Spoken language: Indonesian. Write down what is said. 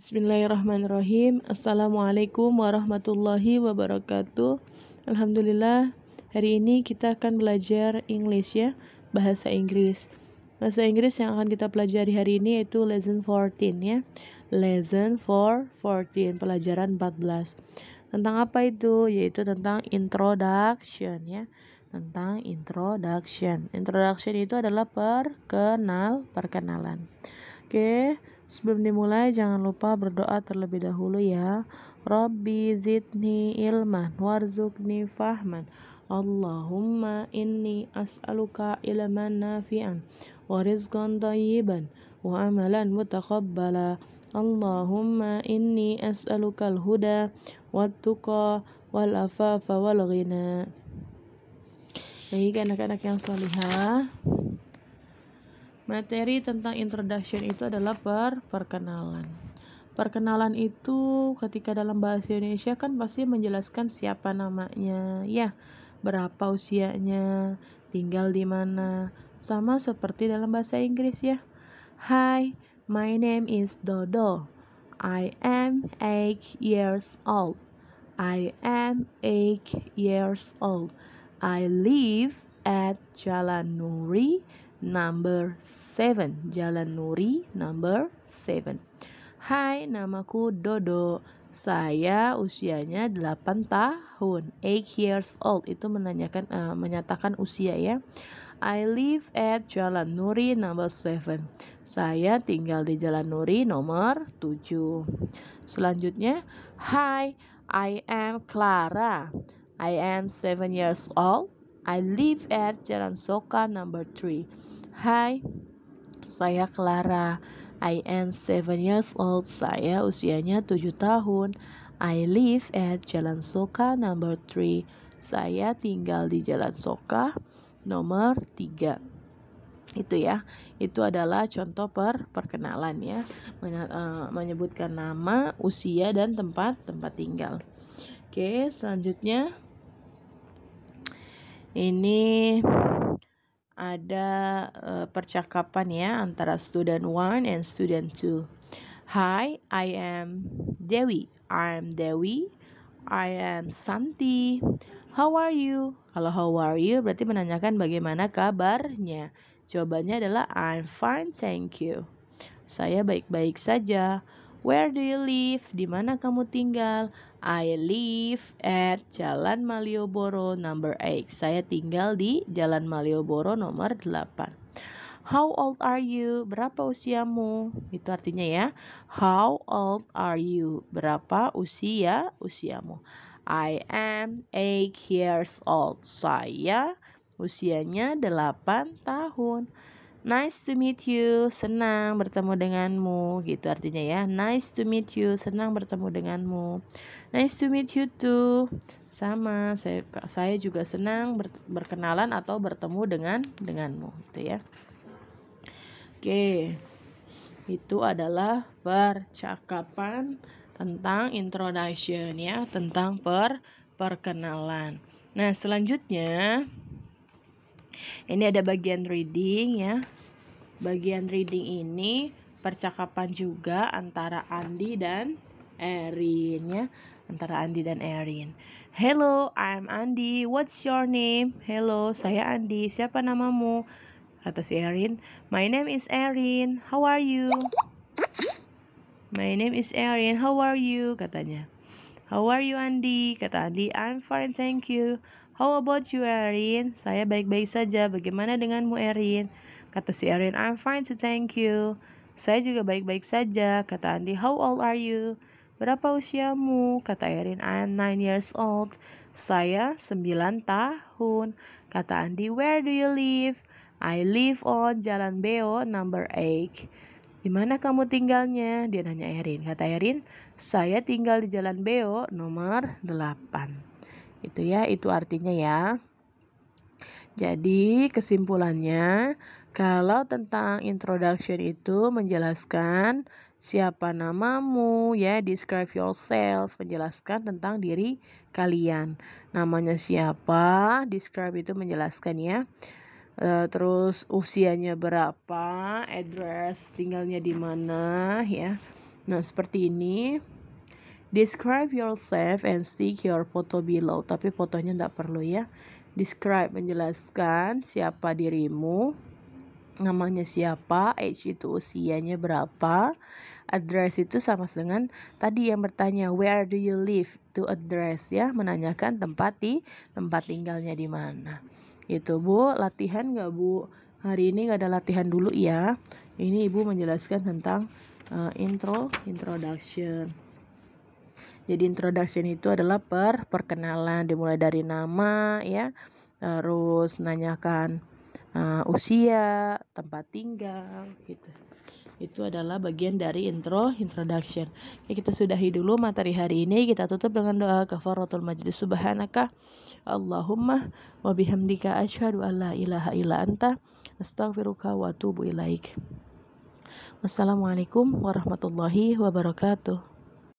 Bismillahirrahmanirrahim. Assalamualaikum warahmatullahi wabarakatuh. Alhamdulillah, hari ini kita akan belajar English ya, bahasa Inggris. Bahasa Inggris yang akan kita pelajari hari ini yaitu lesson 14 ya. Lesson 4 14, pelajaran 14. Tentang apa itu? Yaitu tentang introduction ya. Tentang introduction. Introduction itu adalah perkenal, perkenalan. Oke. Okay Sebelum dimulai, jangan lupa berdoa terlebih dahulu ya. Rabbi zidni ilman warzukni fahman. Allahumma inni as'aluka ilman nafi'an wa rizqan tayyiban wa amalan mutaqabbala. Allahumma inni as'aluka al-huda wa tuqa wal afafa wal ghina. Baik anak-anak yang salihah. Materi tentang introduction itu adalah per perkenalan. Perkenalan itu ketika dalam bahasa Indonesia kan pasti menjelaskan siapa namanya, ya, berapa usianya, tinggal di mana, sama seperti dalam bahasa Inggris ya. Hi, my name is Dodo. I am 8 years old. I am 8 years old. I live at Jalan Nuri number 7 Jalan Nuri number 7 Hai namaku Dodo saya usianya 8 tahun 8 years old itu menanyakan uh, menyatakan usia ya I live at Jalan Nuri number 7 saya tinggal di Jalan Nuri nomor 7 selanjutnya Hai I am Clara I am 7 years old I live at Jalan Soka number 3. Hai, saya Clara. I am 7 years old. Saya usianya 7 tahun. I live at Jalan Soka number 3. Saya tinggal di Jalan Soka nomor 3 itu ya itu adalah contoh per perkenalan ya eh, menyebutkan nama usia dan tempat tempat tinggal oke selanjutnya ini ada uh, percakapan ya antara student one and student two. Hi, I am Dewi. I am Dewi. I am Santi. How are you? Kalau how are you berarti menanyakan bagaimana kabarnya. Jawabannya adalah I'm fine, thank you. Saya baik-baik saja. Where do you live? Di mana kamu tinggal? I live at Jalan Malioboro number 8. Saya tinggal di Jalan Malioboro nomor 8. How old are you? Berapa usiamu? Itu artinya ya. How old are you? Berapa usia usiamu? I am 8 years old. Saya usianya 8 tahun. Nice to meet you, senang bertemu denganmu gitu artinya ya. Nice to meet you, senang bertemu denganmu. Nice to meet you too. Sama, saya saya juga senang ber, berkenalan atau bertemu dengan denganmu gitu ya. Oke. Itu adalah percakapan tentang introduction ya, tentang per perkenalan. Nah, selanjutnya ini ada bagian reading ya. Bagian reading ini percakapan juga antara Andi dan Erin ya antara Andi dan Erin. Hello, I'm Andi. What's your name? Hello, saya Andi. Siapa namamu? Atas si Erin. My name is Erin. How are you? My name is Erin. How are you? Katanya. How are you, Andi? Kata Andi. I'm fine, thank you. How about you, Erin? Saya baik-baik saja. Bagaimana denganmu, Erin? Kata si Erin, I'm fine so thank you. Saya juga baik-baik saja. Kata Andi, how old are you? Berapa usiamu? Kata Erin, I'm nine years old. Saya sembilan tahun. Kata Andi, where do you live? I live on Jalan Beo number 8. Di mana kamu tinggalnya? Dia nanya Erin. Kata Erin, saya tinggal di Jalan Beo nomor 8. Itu ya, itu artinya ya. Jadi, kesimpulannya, kalau tentang introduction itu menjelaskan siapa namamu, ya, describe yourself, menjelaskan tentang diri kalian. Namanya siapa, describe itu menjelaskan ya. E, terus usianya berapa, address tinggalnya di mana, ya. Nah, seperti ini. Describe yourself and stick your photo below. Tapi fotonya tidak perlu ya. Describe menjelaskan siapa dirimu, namanya siapa, age itu usianya berapa, address itu sama dengan tadi yang bertanya where do you live to address ya, menanyakan tempat di tempat tinggalnya di mana. Itu Bu, latihan nggak Bu? Hari ini nggak ada latihan dulu ya. Ini Ibu menjelaskan tentang uh, intro introduction. Jadi introduction itu adalah per perkenalan dimulai dari nama ya, terus nanyakan uh, usia, tempat tinggal gitu. Itu adalah bagian dari intro introduction. Oke, kita sudahi dulu materi hari ini. Kita tutup dengan doa kafaratul majlis subhanaka Allahumma wa bihamdika asyhadu allah ilaha illa anta astaghfiruka wa atubu ilaik. Wassalamualaikum warahmatullahi wabarakatuh.